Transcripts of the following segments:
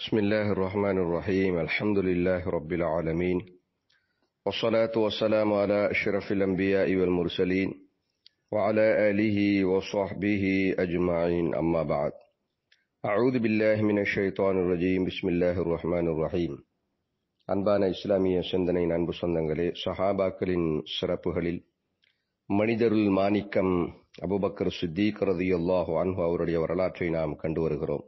بسم الله الرحمن الرحيم الحمد لله رب العالمين والصلاة والسلام على أشرف الأنبياء والمرسلين وعلى آله وصحبه أجمعين أما بعد أعوذ بالله من الشيطان الرجيم بسم الله الرحمن الرحيم அன்பான صحابة كلين அன்பு சொந்தங்களே சஹாபாக்களின் சிறப்புகளில் மனிதருள் மாணிக்கம் அபுபக்கர் சித்திக் ரதியுல்லாஹு அன்ஹு அவருடைய வரலாற்றை நாம் كندور غروم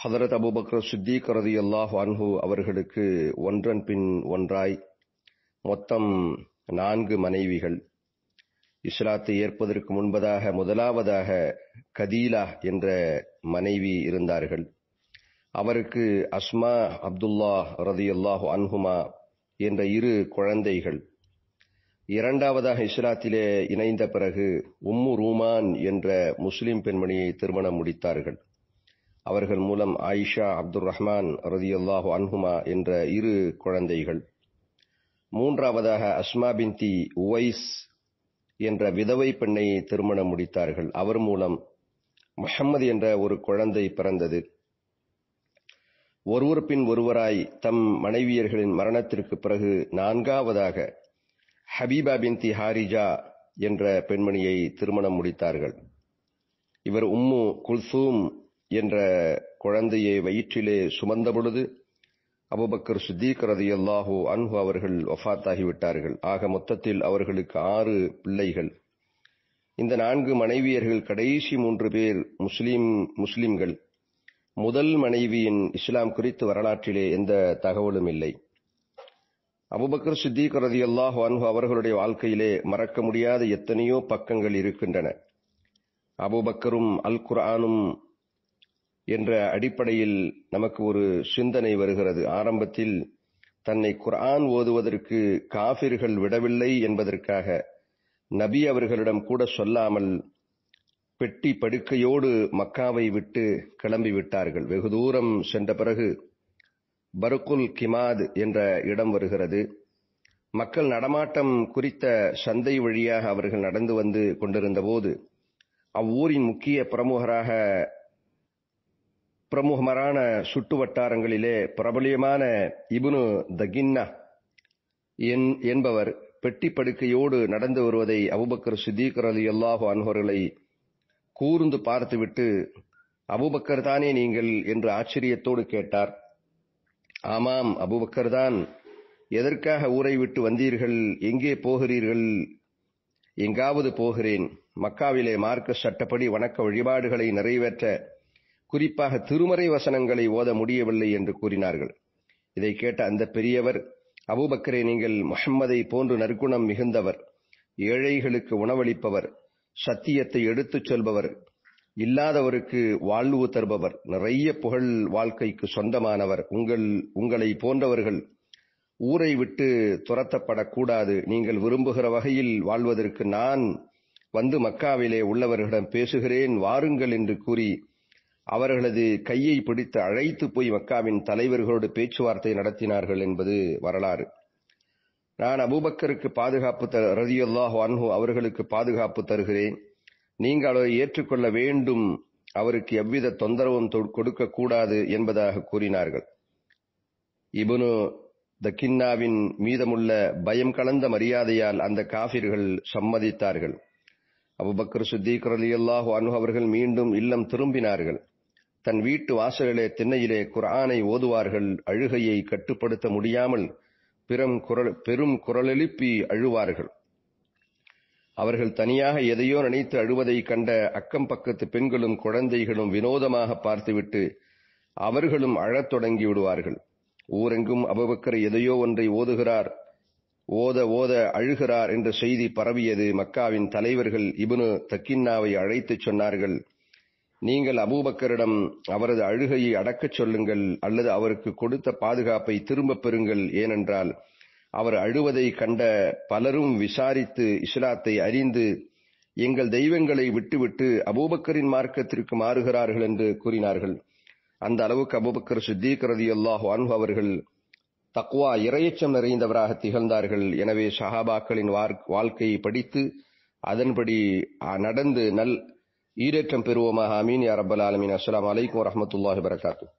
ஹதரத் அபுபக்ர சுத்தீக் ரதி அல்லாஹ் அன்ஹு அவர்களுக்கு ஒன்றன் பின் ஒன்றாய் மொத்தம் நான்கு மனைவிகள் இஸ்லாத்தை ஏற்பதற்கு முன்பதாக முதலாவதாக கதீலா என்ற மனைவி இருந்தார்கள் அவருக்கு அஸ்மா அப்துல்லா ரதி அல்லாஹு அன்ஹுமா என்ற இரு குழந்தைகள் இரண்டாவதாக இஸ்லாத்திலே இணைந்த பிறகு உம்மு ரூமான் என்ற முஸ்லிம் பெண்மணியை திருமணம் முடித்தார்கள் அவர்கள் மூலம் ஆயிஷா அப்துல் ரஹ்மான் ரதியுல்லாஹு அன்ஹுமா என்ற இரு குழந்தைகள் மூன்றாவதாக அஸ்மா பின்தி உவைஸ் என்ற விதவை பெண்ணை திருமணம் முடித்தார்கள் அவர் மூலம் மஹம்மது என்ற ஒரு குழந்தை பிறந்தது ஒருவர் பின் ஒருவராய் தம் மனைவியர்களின் மரணத்திற்கு பிறகு நான்காவதாக ஹபீபா தி ஹாரிஜா என்ற பெண்மணியை திருமணம் முடித்தார்கள் இவர் உம்மு குல்சூம் என்ற குழந்தையை வயிற்றிலே சுமந்த பொழுது அபுபக்கர் சுத்தீக் ரதி அல்லாஹூ அன்ஹு அவர்கள் ஒஃபாத்தாகிவிட்டார்கள் ஆக மொத்தத்தில் அவர்களுக்கு ஆறு பிள்ளைகள் இந்த நான்கு மனைவியர்கள் கடைசி மூன்று பேர் முஸ்லீம் முஸ்லிம்கள் முதல் மனைவியின் இஸ்லாம் குறித்து வரலாற்றிலே எந்த தகவலும் இல்லை அபுபக்கர் சித்திக் ரதி அல்லாஹ் அன்ஹு அவர்களுடைய வாழ்க்கையிலே மறக்க முடியாத எத்தனையோ பக்கங்கள் இருக்கின்றன அபுபக்கரும் அல் குரானும் என்ற அடிப்படையில் நமக்கு ஒரு சிந்தனை வருகிறது ஆரம்பத்தில் தன்னை குரான் ஓதுவதற்கு காபிர்கள் விடவில்லை என்பதற்காக நபி அவர்களிடம் கூட சொல்லாமல் பெட்டி படுக்கையோடு மக்காவை விட்டு கிளம்பிவிட்டார்கள் வெகு தூரம் சென்ற பிறகு பருக்குல் கிமாத் என்ற இடம் வருகிறது மக்கள் நடமாட்டம் குறித்த சந்தை வழியாக அவர்கள் நடந்து வந்து கொண்டிருந்த போது அவ்வூரின் முக்கிய பிரமுகராக பிரமுகமரான சுட்டு வட்டாரங்களிலே பிரபலியமான இபுனு தகின்னா என்பவர் பெட்டி படுக்கையோடு நடந்து வருவதை அபுபக்கர் சித்திகர் அலி அல்லாஹோ அன்பர்களை கூர்ந்து பார்த்துவிட்டு அபுபக்கர் தானே நீங்கள் என்று ஆச்சரியத்தோடு கேட்டார் ஆமாம் அபுபக்கர் தான் எதற்காக ஊரை விட்டு வந்தீர்கள் எங்கே போகிறீர்கள் எங்காவது போகிறேன் மக்காவிலே மார்க்க சட்டப்படி வணக்க வழிபாடுகளை நிறைவேற்ற குறிப்பாக திருமறை வசனங்களை ஓத முடியவில்லை என்று கூறினார்கள் இதை கேட்ட அந்த பெரியவர் அபுபக்கரை நீங்கள் முகம்மதை போன்று நற்குணம் மிகுந்தவர் ஏழைகளுக்கு உணவளிப்பவர் சத்தியத்தை எடுத்துச் சொல்பவர் இல்லாதவருக்கு வாழ்வு தருபவர் நிறைய புகழ் வாழ்க்கைக்கு சொந்தமானவர் உங்கள் உங்களை போன்றவர்கள் ஊரை விட்டு துரத்தப்படக்கூடாது நீங்கள் விரும்புகிற வகையில் வாழ்வதற்கு நான் வந்து மக்காவிலே உள்ளவர்களிடம் பேசுகிறேன் வாருங்கள் என்று கூறி அவர்களது கையை பிடித்து அழைத்து போய் மக்காவின் தலைவர்களோடு பேச்சுவார்த்தை நடத்தினார்கள் என்பது வரலாறு நான் அபூபக்கருக்கு பாதுகாப்பு த ரதியுல்லாஹ் அன்ஹு அவர்களுக்கு பாதுகாப்பு தருகிறேன் நீங்கள் அவரை ஏற்றுக்கொள்ள வேண்டும் அவருக்கு எவ்வித தொந்தரவும் கொடுக்கக்கூடாது என்பதாக கூறினார்கள் இபுனு த கின்னாவின் மீதமுள்ள பயம் கலந்த மரியாதையால் அந்த காபிர்கள் சம்மதித்தார்கள் அபுபக்கர் சுத்தீக் அலி அல்லாஹு அனு அவர்கள் மீண்டும் இல்லம் திரும்பினார்கள் தன் வீட்டு வாசலிலே திண்ணையிலே குரானை ஓதுவார்கள் அழுகையை கட்டுப்படுத்த முடியாமல் பெரும் குரல் பெரும் குரலெழுப்பி அழுவார்கள் அவர்கள் தனியாக எதையோ நினைத்து அழுவதை கண்ட அக்கம் பக்கத்து பெண்களும் குழந்தைகளும் வினோதமாக பார்த்துவிட்டு அவர்களும் அழத் தொடங்கி விடுவார்கள் ஊரெங்கும் அபுபக்கர் எதையோ ஒன்றை ஓதுகிறார் ஓத ஓத அழுகிறார் என்ற செய்தி பரவியது மக்காவின் தலைவர்கள் இபுனு தக்கின்னாவை அழைத்துச் சொன்னார்கள் நீங்கள் அபூபக்கரிடம் அவரது அழுகையை அடக்கச் சொல்லுங்கள் அல்லது அவருக்கு கொடுத்த பாதுகாப்பை திரும்பப் பெறுங்கள் ஏனென்றால் அவர் அழுவதை கண்ட பலரும் விசாரித்து இஸ்லாத்தை அறிந்து எங்கள் தெய்வங்களை விட்டுவிட்டு அபூபக்கரின் மார்க்கத்திற்கு மாறுகிறார்கள் என்று கூறினார்கள் அந்த அளவுக்கு அபூபக்கர் சித்திக் ரதி அல்லாஹ் அன்பு அவர்கள் தக்குவா இரையச்சம் நிறைந்தவராக திகழ்ந்தார்கள் எனவே ஷஹாபாக்களின் வாழ்க்கையை படித்து அதன்படி நடந்து நல் ایرے کمپیرو ما يا رب العالمین السلام عليكم ورحمه الله وبركاته